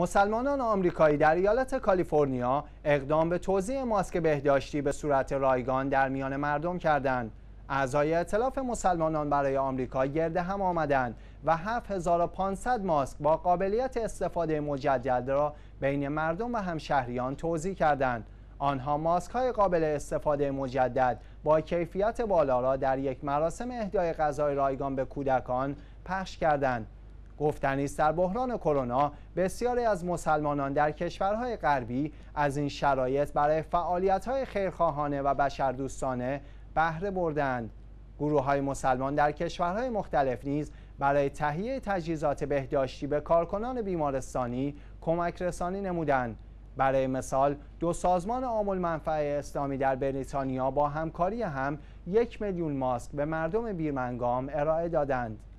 مسلمانان آمریکایی در ایالت کالیفرنیا اقدام به توزیع ماسک بهداشتی به صورت رایگان در میان مردم کردند. اعضای اطلاف مسلمانان برای آمریکا گرد هم آمدند و 7500 ماسک با قابلیت استفاده مجدد را بین مردم و همشهریان توضیح کردند. آنها ماسک های قابل استفاده مجدد با کیفیت بالا را در یک مراسم اهدای غذای رایگان به کودکان پخش کردند. گفتنیست در بحران کرونا بسیاری از مسلمانان در کشورهای غربی از این شرایط برای فعالیت‌های خیرخواهانه و بشردوستانه بهره بردند گروه های مسلمان در کشورهای مختلف نیز برای تهیه تجهیزات بهداشتی به کارکنان بیمارستانی کمک رسانی نمودند برای مثال دو سازمان آمول منفعه اسلامی در بریتانیا با همکاری هم یک میلیون ماسک به مردم بیرمنگام ارائه دادند